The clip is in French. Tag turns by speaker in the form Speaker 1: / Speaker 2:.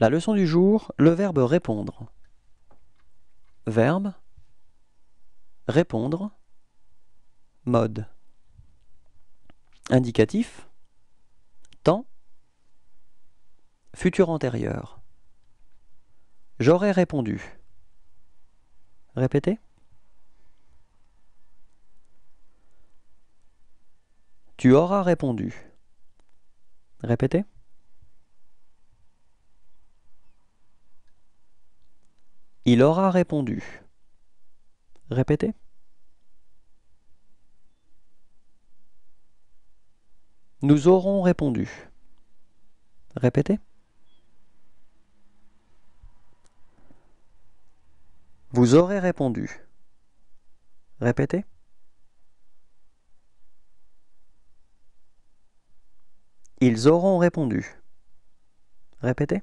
Speaker 1: La leçon du jour, le verbe répondre. Verbe répondre mode indicatif temps futur antérieur J'aurais répondu. Répétez. Tu auras répondu. Répétez. Il aura répondu. Répétez. Nous aurons répondu. Répétez. Vous aurez répondu. Répétez. Ils auront répondu. Répétez.